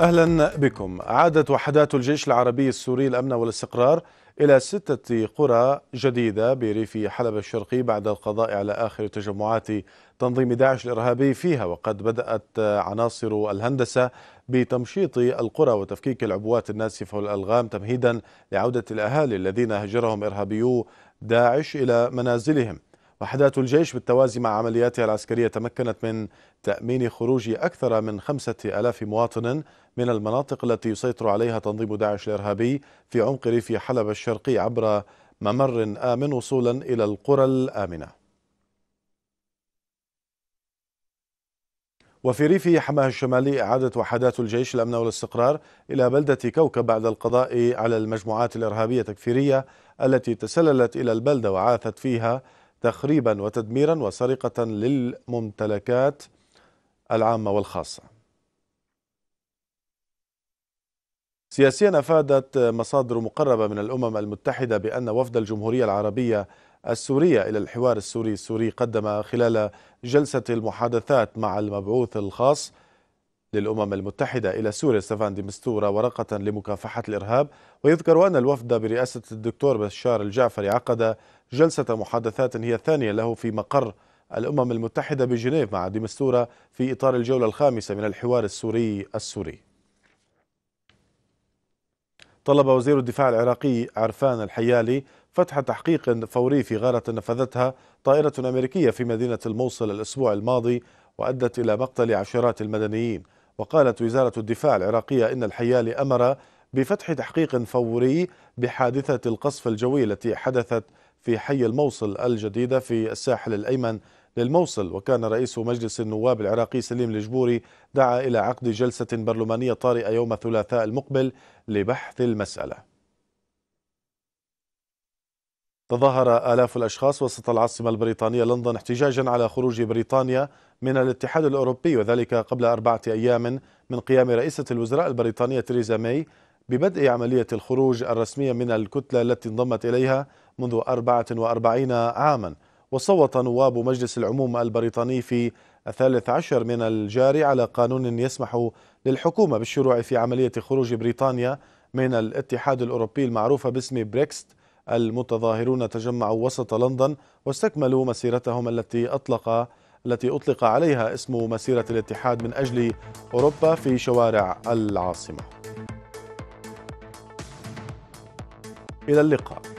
أهلا بكم عادت وحدات الجيش العربي السوري الأمن والاستقرار إلى ستة قرى جديدة بريف حلب الشرقي بعد القضاء على آخر تجمعات تنظيم داعش الإرهابي فيها وقد بدأت عناصر الهندسة بتمشيط القرى وتفكيك العبوات الناسفة والألغام تمهيدا لعودة الأهالي الذين هجرهم إرهابيو داعش إلى منازلهم وحدات الجيش بالتوازي مع عملياتها العسكرية تمكنت من تأمين خروج أكثر من خمسة ألاف مواطن من المناطق التي يسيطر عليها تنظيم داعش الإرهابي في عمق ريف حلب الشرقي عبر ممر آمن وصولا إلى القرى الآمنة وفي ريف حماه الشمالي أعادت وحدات الجيش الأمن والاستقرار إلى بلدة كوكب بعد القضاء على المجموعات الإرهابية التكفيرية التي تسللت إلى البلدة وعاثت فيها تخريبا وتدميرا وسرقة للممتلكات العامة والخاصة سياسيا افادت مصادر مقربه من الامم المتحده بان وفد الجمهوريه العربيه السوريه الى الحوار السوري السوري قدم خلال جلسه المحادثات مع المبعوث الخاص للأمم المتحدة إلى سوريا ستيفان دي مستورة ورقة لمكافحة الإرهاب ويذكر أن الوفد برئاسة الدكتور بشار الجعفري عقد جلسة محادثات هي الثانية له في مقر الأمم المتحدة بجنيف مع ديمستورا في إطار الجولة الخامسة من الحوار السوري السوري طلب وزير الدفاع العراقي عرفان الحيالي فتح تحقيق فوري في غارة نفذتها طائرة أمريكية في مدينة الموصل الأسبوع الماضي وأدت إلى مقتل عشرات المدنيين وقالت وزارة الدفاع العراقية إن الحيالي أمر بفتح تحقيق فوري بحادثة القصف الجوي التي حدثت في حي الموصل الجديدة في الساحل الأيمن للموصل وكان رئيس مجلس النواب العراقي سليم الجبوري دعا إلى عقد جلسة برلمانية طارئة يوم الثلاثاء المقبل لبحث المسألة تظاهر آلاف الأشخاص وسط العاصمة البريطانية لندن احتجاجا على خروج بريطانيا من الاتحاد الأوروبي وذلك قبل أربعة أيام من قيام رئيسة الوزراء البريطانية تريزا ماي ببدء عملية الخروج الرسمية من الكتلة التي انضمت إليها منذ 44 عاما وصوت نواب مجلس العموم البريطاني في الثالث عشر من الجاري على قانون يسمح للحكومة بالشروع في عملية خروج بريطانيا من الاتحاد الأوروبي المعروفة باسم بريكست المتظاهرون تجمعوا وسط لندن واستكملوا مسيرتهم التي أطلق التي أطلق عليها اسم مسيرة الاتحاد من أجل أوروبا في شوارع العاصمة إلى اللقاء